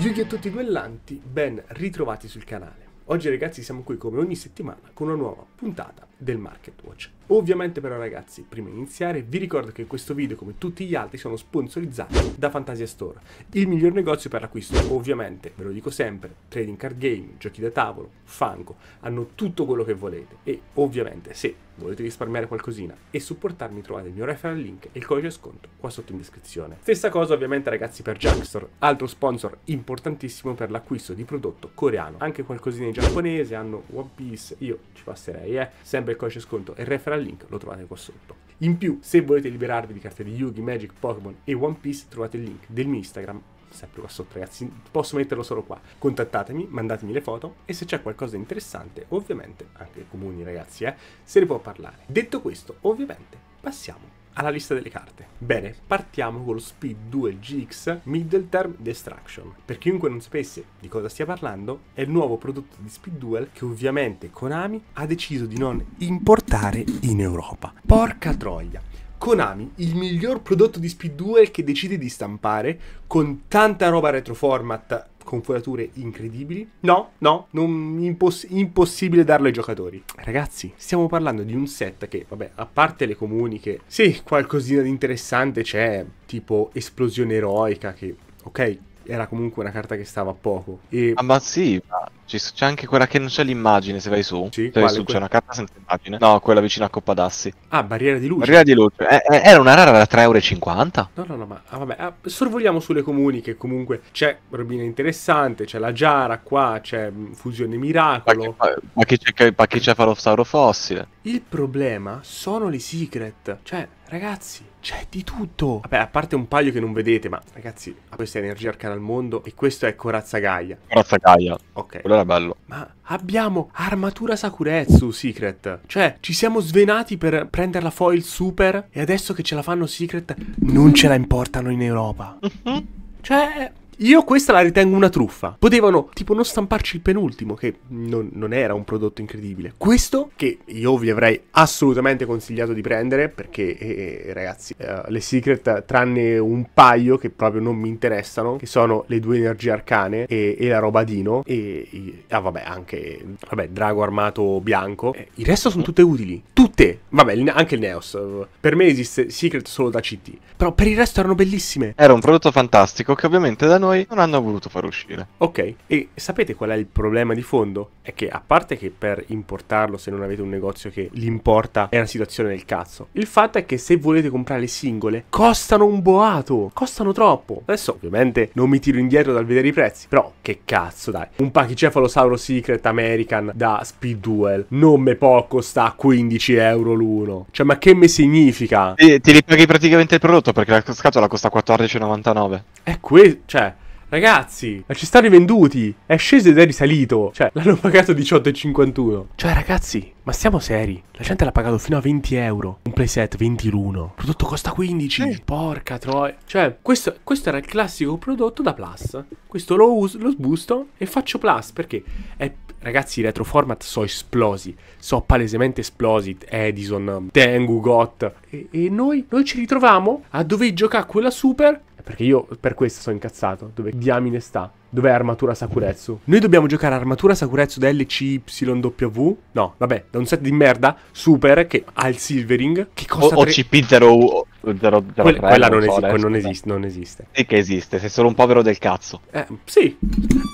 Yugi a tutti duellanti, ben ritrovati sul canale. Oggi ragazzi siamo qui come ogni settimana con una nuova puntata del Market Watch. Ovviamente però ragazzi, prima di iniziare vi ricordo che questo video come tutti gli altri sono sponsorizzati da Fantasia Store, il miglior negozio per l'acquisto. Ovviamente, ve lo dico sempre, trading card game, giochi da tavolo, fango, hanno tutto quello che volete e ovviamente se volete risparmiare qualcosina e supportarmi trovate il mio referral link e il codice sconto qua sotto in descrizione. Stessa cosa ovviamente ragazzi per Junkstore, altro sponsor importantissimo per l'acquisto di prodotto coreano, anche qualcosina in giapponese, hanno One Piece, io ci passerei eh, sempre il codice sconto e il referral link lo trovate qua sotto. In più, se volete liberarvi di carte di Yugi, Magic, Pokémon e One Piece trovate il link del mio Instagram sempre qua sotto ragazzi, posso metterlo solo qua. Contattatemi, mandatemi le foto e se c'è qualcosa di interessante, ovviamente, anche comuni ragazzi, eh, se ne può parlare. Detto questo, ovviamente, passiamo alla lista delle carte. Bene, partiamo con lo Speed 2 GX Middle Term Destruction. Per chiunque non sapesse di cosa stia parlando, è il nuovo prodotto di Speed Duel che ovviamente Konami ha deciso di non importare in Europa. Porca troia! Konami, il miglior prodotto di Speed 2 che decide di stampare con tanta roba retro format con forature incredibili? No, no, non, imposs- impossibile darlo ai giocatori. Ragazzi, stiamo parlando di un set che, vabbè, a parte le comuniche, sì, qualcosina di interessante c'è, tipo esplosione eroica che ok, era comunque una carta che stava a poco. E... Ah, ma sì, ma c'è anche quella che non c'è l'immagine se vai su. Sì, se vai su que... c'è una carta senza immagine. No, quella vicino a Coppa d'Assi. Ah, barriera di luce. Barriera di luce. Eh, eh era una rara da 3,50 euro. No, no, no, ma ah, vabbè. Ah, sorvoliamo sulle comuni che comunque c'è Robina interessante, c'è la Giara qua, c'è mm, Fusione Miracolo. Ma che c'è c'è Farofsauro Fossile? Il problema sono le secret. Cioè, Ragazzi, c'è di tutto. Vabbè, a parte un paio che non vedete, ma ragazzi, questa è Energia Arcana al Mondo e questo è Corazza Gaia. Corazza Gaia. Ok. Quello era bello. Ma abbiamo armatura Sakuretsu Secret. Cioè, ci siamo svenati per prendere la foil super e adesso che ce la fanno Secret non ce la importano in Europa. cioè, io questa la ritengo una truffa. Potevano tipo non stamparci il penultimo, che non, non, era un prodotto incredibile. Questo, che io vi avrei assolutamente consigliato di prendere, perché eh, ragazzi, eh, le secret, tranne un paio che proprio non mi interessano, che sono le due energie arcane e, e la roba Dino, e, e, ah vabbè, anche, vabbè, drago armato bianco. Eh, il resto sono tutte utili. Tutte! Vabbè, anche il Neos. Per me esiste secret solo da CT. Però per il resto erano bellissime. Era un prodotto fantastico che ovviamente da noi noi non hanno voluto far uscire. Ok, e sapete qual è il problema di fondo? È che a parte che per importarlo, se non avete un negozio che l'importa, è una situazione del cazzo. Il fatto è che se volete comprare singole, costano un boato, costano troppo. Adesso ovviamente non mi tiro indietro dal vedere i prezzi, però che cazzo dai. Un pachicefalosauro Secret American da Speed Duel, non me può costare 15 euro l'uno. Cioè ma che mi significa? E ti ripaghi praticamente il prodotto perché la scatola costa 14,99. È questo, cioè, Ragazzi, ma ci sta rivenduti. È sceso ed è risalito. Cioè, l'hanno pagato 18,51. Cioè, ragazzi, ma siamo seri. La gente l'ha pagato fino a 20 euro. Un playset 20 l'uno. Il prodotto costa 15. Eh. Porca troia. Cioè, questo, questo, era il classico prodotto da Plus. Questo lo uso, lo sbusto e faccio Plus perché è ragazzi, i retro format so esplosi, so palesemente esplosi, Edison, Tengu, Got. E, e noi, noi, ci ritroviamo a dover giocare quella super perché io per questo sono incazzato. Dove diamine sta? Dov'è Armatura Sakuretsu? Noi dobbiamo giocare Armatura Sakuretsu da LCYW? No, vabbè, da un set di merda super che ha il Silvering. Che costa. O, tre... CP0 003. Quella, quella non, so, esi- non, esiste, non esiste. Sì che esiste, sei solo un povero del cazzo. Eh, sì,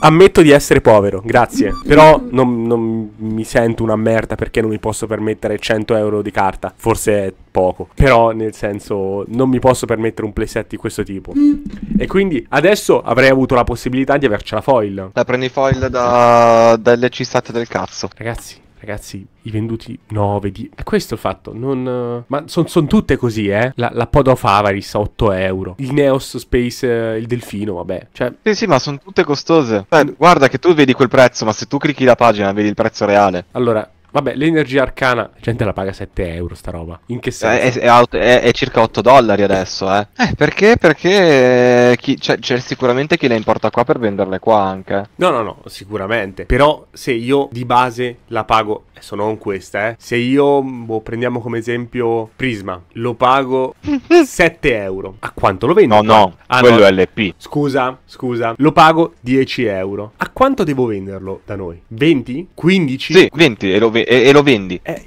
ammetto di essere povero, grazie. Però non, non, mi sento una merda perché non mi posso permettere 100 euro di carta. Forse è poco. Però nel senso, non mi posso permettere un playset di questo tipo. E quindi adesso avrei avuto la possibilità di avercela foil. La prendi foil da, c stat del cazzo. Ragazzi, ragazzi, i venduti 9, 10. È questo il fatto. Non, ma sono son tutte così, eh. La, la Pod of Avaris 8 euro. Il Neos Space, eh, il Delfino, vabbè. Cioè... Sì, sì, ma sono tutte costose. Beh, guarda che tu vedi quel prezzo, ma se tu clicchi la pagina vedi il prezzo reale. Allora, Vabbè, l'energia arcana, la gente la paga 7 euro sta roba. In che senso? Eh, è, è, è, è circa 8 dollari adesso, eh. eh perché? Perché eh, chi, c'è, cioè, c'è, sicuramente chi le importa qua per venderle qua anche. No, no, no, sicuramente. Però se io di base la pago, adesso eh, non questa, eh. Se io, boh, prendiamo come esempio Prisma, lo pago 7 euro. A quanto lo vendo? No, no, ah, quello no. è l'EP. Scusa, scusa, lo pago 10 euro. A quanto devo venderlo da noi? 20? 15? Sì, 20 e lo vendo e, e lo vendi. È, eh,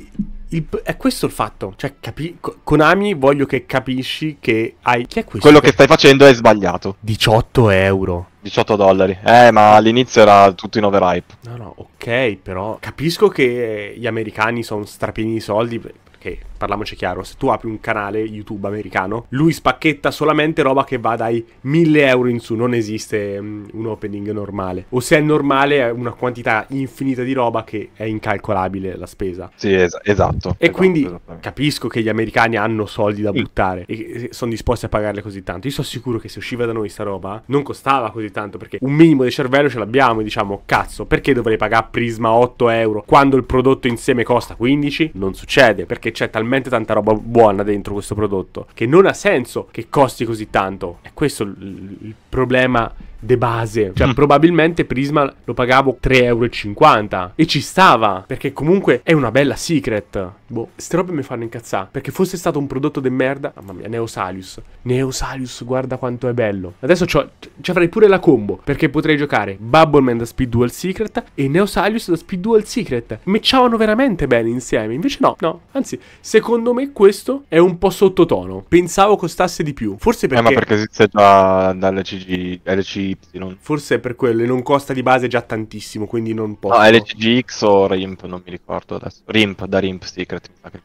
il, è, questo il fatto. Cioè, capi- Konami, voglio che capisci che hai. Chi è questo? Quello che stai facendo è sbagliato. 18 euro. 18 dollari. Eh, ma all'inizio era tutto in overhype. No, no, ok, però capisco che gli americani sono strapieni di soldi perché parliamoci chiaro, se tu apri un canale YouTube americano, lui spacchetta solamente roba che va dai 1000 euro in su, non esiste mm, un opening normale. O se è normale è una quantità infinita di roba che è incalcolabile la spesa. Sì, es- esatto. E esatto, quindi capisco che gli americani hanno soldi da buttare e sono disposti a pagarle così tanto. Io sono sicuro che se usciva da noi sta roba non costava così tanto perché un minimo di cervello ce l'abbiamo e diciamo cazzo, perché dovrei pagare Prisma 8 euro quando il prodotto insieme costa 15? Non succede perché c'è talmente talmente tanta roba buona dentro questo prodotto che non ha senso che costi così tanto. È questo il, il problema de base. Cioè, mm. probabilmente Prisma lo pagavo 3,50 euro. E ci stava. Perché comunque è una bella secret. Boh, queste robe mi fanno incazzare. Perché fosse stato un prodotto de merda. Mamma mia, Neosalius. Neosalius, guarda quanto è bello. Adesso ci avrei pure la combo. Perché potrei giocare Bubbleman da Speed Duel Secret e Neosalius da Speed Duel Secret. Matchavano veramente bene insieme. Invece no, no. Anzi, se Secondo me questo è un po' sottotono. Pensavo costasse di più. Forse perché... Eh, ma perché esiste già dall'LCG, LCY. Forse è per quello, e non costa di base già tantissimo, quindi non posso. No, LCGX o RIMP, non mi ricordo adesso. RIMP, da RIMP Secret, mi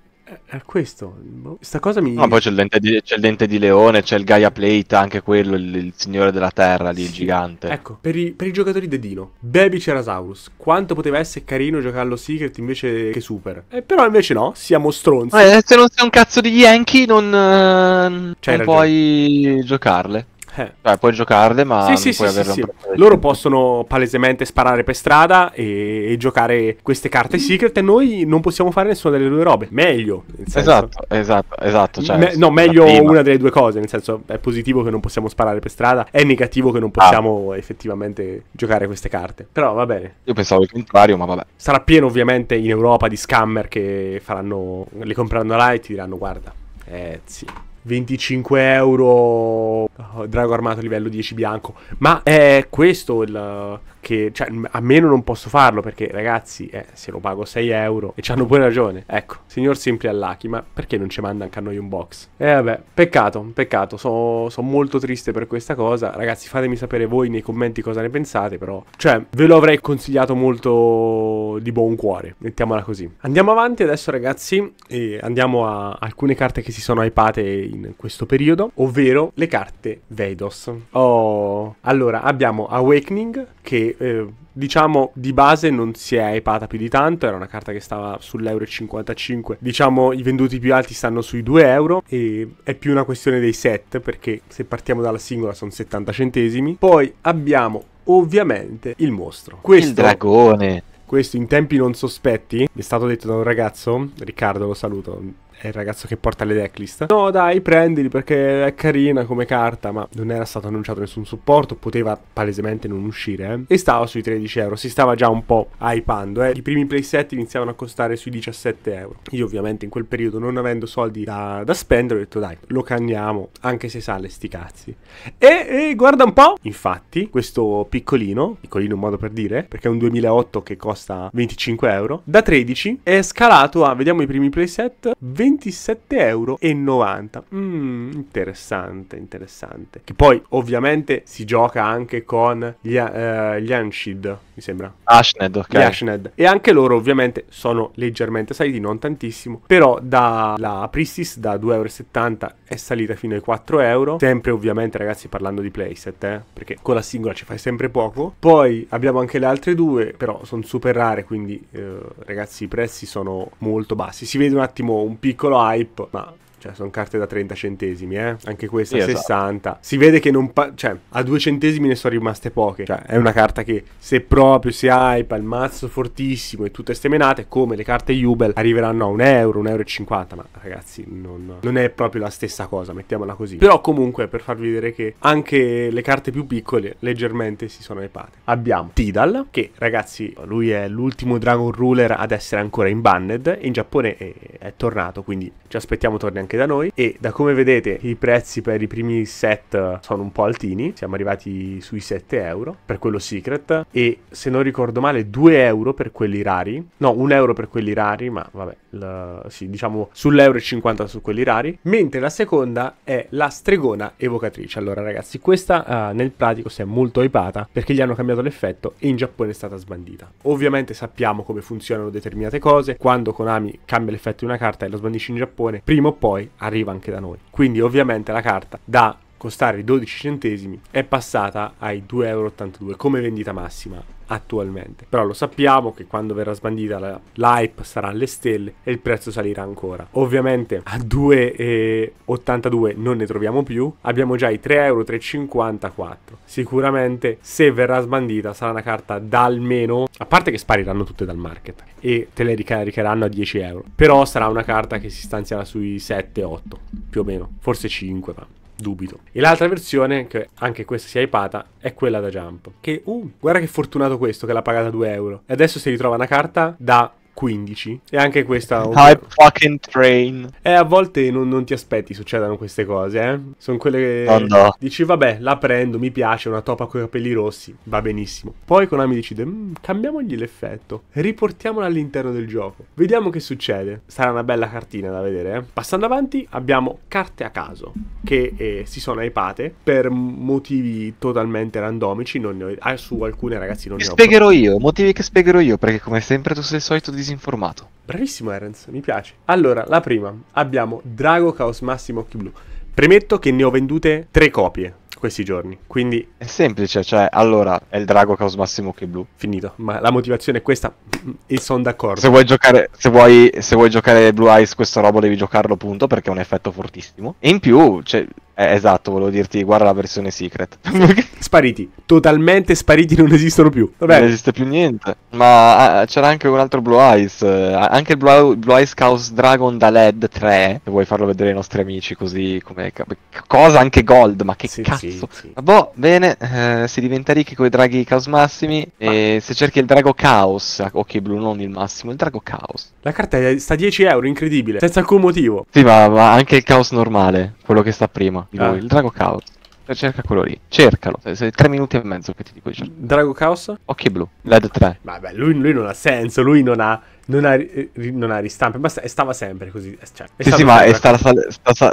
è eh, eh, questo. Questa boh, cosa mi. No, poi c'è il, dente di, c'è il dente di leone, c'è il Gaia Plate, anche quello, il, il signore della terra lì, sì. il gigante. Ecco, per i, per i giocatori dedino, Baby Cerasaurus, quanto poteva essere carino giocarlo Secret invece che Super. Eh, però invece no, siamo stronzi. Ma eh, se non sei un cazzo di Yankee, non, eh, non puoi giocarle. Eh. Cioè, puoi giocarle, ma sì, sì, puoi sì, avere sì, sì. Loro possono palesemente sparare per strada e, e, giocare queste carte secret. E noi non possiamo fare nessuna delle due robe. Meglio. nel Senso, esatto, esatto, esatto. Cioè, me, no, meglio una delle due cose. Nel senso, è positivo che non possiamo sparare per strada, è negativo che non ah. possiamo ah. effettivamente giocare queste carte. Però va bene. Io pensavo il contrario, ma vabbè. Sarà pieno, ovviamente, in Europa di scammer che faranno. le compreranno là e ti diranno: guarda. Eh sì, 25 euro oh, drago armato livello 10 bianco. Ma è questo il, che cioè, a meno non posso farlo perché ragazzi eh, se lo pago 6 euro e ci hanno pure ragione ecco signor Simpli Allaki ma perché non ci manda anche a noi un box e eh, vabbè peccato peccato sono so molto triste per questa cosa ragazzi fatemi sapere voi nei commenti cosa ne pensate però cioè ve lo avrei consigliato molto di buon cuore mettiamola così andiamo avanti adesso ragazzi e andiamo a alcune carte che si sono hypate in questo periodo ovvero le carte Vedos oh allora abbiamo Awakening che eh, diciamo di base non si è ipata più di tanto, era una carta che stava sull'euro 55, diciamo i venduti più alti stanno sui 2 euro e è più una questione dei set perché se partiamo dalla singola sono 70 centesimi, poi abbiamo ovviamente il mostro. Questo, il dragone questo in tempi non sospetti, mi è stato detto da un ragazzo, Riccardo lo saluto, è il ragazzo che porta le decklist. No, dai, prendili perché è carina come carta, ma non era stato annunciato nessun supporto, poteva palesemente non uscire. Eh. E stava sui 13 euro, si stava già un po' hypando. Eh. I primi playset iniziavano a costare sui 17 euro. Io ovviamente in quel periodo, non avendo soldi da, da spendere, ho detto dai, lo canniamo, anche se sale sti cazzi. E, e guarda un po', infatti, questo piccolino, piccolino un modo per dire, perché è un 2008 che costa 25 euro, da 13 è scalato a, vediamo i primi playset, 20 27,90 euro. Mm, interessante, interessante. Che poi ovviamente si gioca anche con gli, uh, gli Anshid, mi sembra. Ashned, ok. Gli Ashned. E anche loro ovviamente sono leggermente saliti, non tantissimo, però dalla Priestess da 2,70 euro è salita fino ai 4 euro. Sempre ovviamente ragazzi parlando di playset, eh, perché con la singola ci fai sempre poco. Poi abbiamo anche le altre due, però sono super rare, quindi eh, ragazzi i prezzi sono molto bassi. Si vede un attimo un piccolo piccolo hype, ma cioè, sono carte da 30 centesimi, eh? Anche questa sì, 60. Esatto. Si vede che non. Pa- cioè, a 2 centesimi ne sono rimaste poche. Cioè, è una carta che, se proprio si hypa il mazzo fortissimo e tutte ste menate, come le carte Jubel, arriveranno a 1 euro, 1,50 euro. 50, ma ragazzi, non, non, è proprio la stessa cosa, mettiamola così. Però, comunque, per farvi vedere che anche le carte più piccole leggermente si sono epate. Abbiamo Tidal, che ragazzi, lui è l'ultimo Dragon Ruler ad essere ancora in Banned. In Giappone è, è tornato, quindi ci aspettiamo torni anche anche da noi e da come vedete i prezzi per i primi set sono un po' altini, siamo arrivati sui 7 euro per quello secret e se non ricordo male 2 euro per quelli rari, no 1 euro per quelli rari ma vabbè, la, sì diciamo sull'euro e 50 su quelli rari, mentre la seconda è la stregona evocatrice, allora ragazzi questa uh, nel pratico si è molto hypata perché gli hanno cambiato l'effetto e in Giappone è stata sbandita. Ovviamente sappiamo come funzionano determinate cose, quando Konami cambia l'effetto di una carta e lo sbandisce in Giappone, prima o poi poi arriva anche da noi. Quindi ovviamente la carta da costare 12 centesimi è passata ai 2,82 euro come vendita massima attualmente. Però lo sappiamo che quando verrà sbandita l'hype sarà alle stelle e il prezzo salirà ancora. Ovviamente a 2,82 non ne troviamo più, abbiamo già i 3,54 euro. Sicuramente se verrà sbandita sarà una carta da almeno, a parte che spariranno tutte dal market e te le ricaricheranno a 10 euro, però sarà una carta che si stanzierà sui 7-8 più o meno, forse 5. Ma Dubito. E l'altra versione, che anche questa sia ipata, è quella da Jump. Che, uh, guarda che fortunato questo che l'ha pagata 2 euro. E adesso si ritrova una carta da 15. E anche questa. High fucking train. E a volte non, non, ti aspetti succedano queste cose, eh. Sono quelle che. Oh no. Dici, vabbè, la prendo, mi piace, una topa con i capelli rossi, va benissimo. Poi Konami decide, mm, cambiamogli l'effetto, riportiamola all'interno del gioco. Vediamo che succede. Sarà una bella cartina da vedere, eh. Passando avanti, abbiamo carte a caso che eh, si sono hypate per motivi totalmente randomici. Non ne ho, ah, su alcune, ragazzi, non che ne ho. Spiegherò io, motivi che spiegherò io, perché come sempre tu sei il solito di disinformato. Bravissimo Erens, mi piace. Allora, la prima, abbiamo Drago Chaos Massimo Occhi Blu. Premetto che ne ho vendute tre copie questi giorni, quindi... È semplice, cioè, allora, è il Drago Chaos Massimo Occhi Blu. Finito, ma la motivazione è questa e sono d'accordo. Se vuoi giocare, se vuoi, se vuoi giocare Blue Eyes, questo robo devi giocarlo, punto, perché è un effetto fortissimo. E in più, cioè, eh, esatto, volevo dirti, guarda la versione secret. spariti, totalmente spariti, non esistono più. Vabbè. Non esiste più niente. Ma ah, ah, c'era anche un altro Blue Eyes, eh, anche il Blue, Blue Eyes Chaos Dragon da LED 3, se vuoi farlo vedere ai nostri amici così come... Cosa anche Gold, ma che sì, cazzo. Sì, sì. Boh, bene, eh, si diventa ricchi con i draghi Chaos Massimi ma... e se cerchi il drago Chaos, ok Blue non il massimo, il drago Chaos. La carta sta a 10 euro, incredibile, senza alcun motivo. Sì, ma, ma anche il Chaos normale, quello che sta prima di lui, ah. il Drago Chaos. Cerca quello lì, cercalo. Se, tre minuti e mezzo che ti dico di Drago Chaos? Occhi blu, LED 3. Vabbè, lui, lui non ha senso, lui non ha non ha, eh, non ha, ristampe, ma stava sempre così. Eh, cioè, sì, sì, ma sta, sta,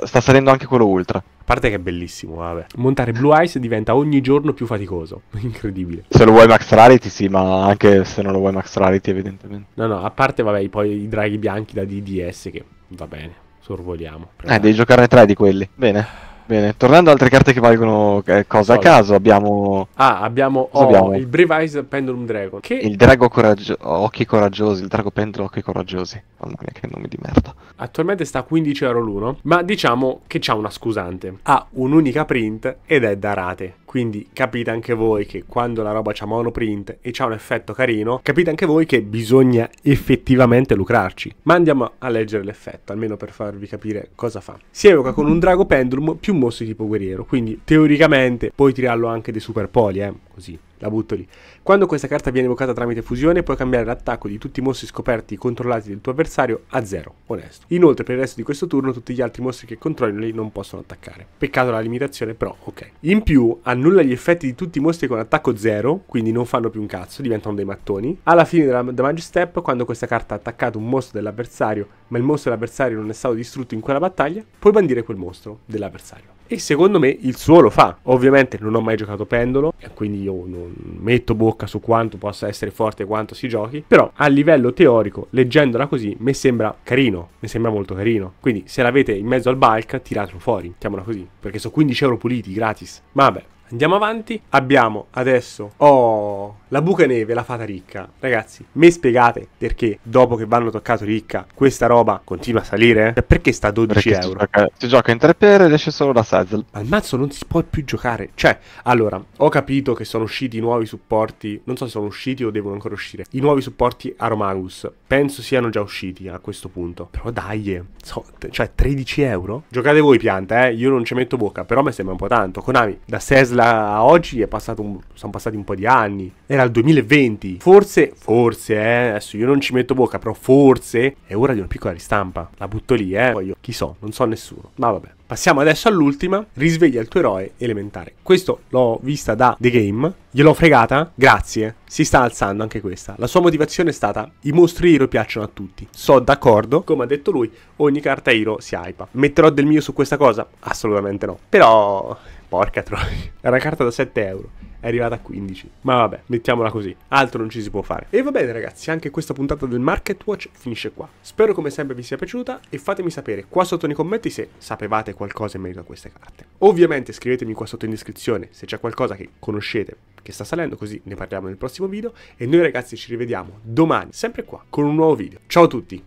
sta, salendo anche quello ultra. A parte che è bellissimo, vabbè. Montare Blue Eyes diventa ogni giorno più faticoso. Incredibile. Se lo vuoi max rarity, sì, ma anche se non lo vuoi max rarity, evidentemente. No, no, a parte, vabbè, poi i draghi bianchi da DDS che va bene, sorvoliamo. Prevale. Eh, devi giocare tre di quelli. Bene. Bene, tornando ad altre carte che valgono eh, cosa Solo. a caso, abbiamo... Ah, abbiamo, oh, abbiamo? il Brave Pendulum Dragon. Che... Il Drago coraggio... Occhi Coraggiosi, il Drago Pendulum Occhi Coraggiosi. Mamma mia, che nome di merda. Attualmente sta a 15 euro l'uno, ma diciamo che c'ha una scusante. Ha un'unica print ed è da rate. Quindi capite anche voi che quando la roba c'ha monoprint e c'ha un effetto carino, capite anche voi che bisogna effettivamente lucrarci. Ma andiamo a leggere l'effetto, almeno per farvi capire cosa fa. Si evoca con un drago pendulum più mostri tipo guerriero, quindi teoricamente puoi tirarlo anche dei super poli, eh così, la butto lì. Quando questa carta viene evocata tramite fusione, puoi cambiare l'attacco di tutti i mostri scoperti e controllati del tuo avversario a zero, onesto. Inoltre, per il resto di questo turno, tutti gli altri mostri che controlli non possono attaccare. Peccato la limitazione, però ok. In più, annulla gli effetti di tutti i mostri con attacco zero, quindi non fanno più un cazzo, diventano dei mattoni. Alla fine della damage step, quando questa carta ha attaccato un mostro dell'avversario, ma il mostro dell'avversario non è stato distrutto in quella battaglia, puoi bandire quel mostro dell'avversario e secondo me il suo lo fa. Ovviamente non ho mai giocato pendolo, quindi io non metto bocca su quanto possa essere forte quanto si giochi, però a livello teorico, leggendola così, mi sembra carino, mi sembra molto carino. Quindi se l'avete in mezzo al bulk, tiratelo fuori, Mettiamola così, perché sono 15 euro puliti, gratis. Ma vabbè, andiamo avanti. Abbiamo adesso... Oh la buca neve, la fata ricca. Ragazzi, mi spiegate perché dopo che vanno toccato ricca questa roba continua a salire? Cioè, perché sta a 12 perché euro? Si gioca, si gioca in tre pere ed esce solo la Sizzle. Al mazzo non si può più giocare. Cioè, allora, ho capito che sono usciti i nuovi supporti. Non so se sono usciti o devono ancora uscire. I nuovi supporti Aromagus. Penso siano già usciti a questo punto. Però dai, eh, so, cioè 13 euro? Giocate voi pianta, eh. Io non ci metto bocca, però mi sembra un po' tanto. Konami, da Sesla a oggi passato un, sono passati un po' di anni. E era il 2020. Forse, forse, eh, adesso io non ci metto bocca, però forse è ora di una piccola ristampa. La butto lì, eh. Poi io, chi so, non so nessuno. Ma vabbè. Passiamo adesso all'ultima, risveglia il tuo eroe elementare. Questo l'ho vista da The Game, gliel'ho fregata, grazie, si sta alzando anche questa. La sua motivazione è stata, i mostri hero piacciono a tutti. So d'accordo, come ha detto lui, ogni carta hero si hypa. Metterò del mio su questa cosa? Assolutamente no. Però Porca troia. Era una carta da 7 euro è arrivata a 15. Ma vabbè, mettiamola così, altro non ci si può fare. E va bene ragazzi, anche questa puntata del Market Watch finisce qua. Spero come sempre vi sia piaciuta e fatemi sapere qua sotto nei commenti se sapevate qualcosa in merito a queste carte. Ovviamente scrivetemi qua sotto in descrizione se c'è qualcosa che conoscete che sta salendo, così ne parliamo nel prossimo video. E noi ragazzi ci rivediamo domani, sempre qua, con un nuovo video. Ciao a tutti!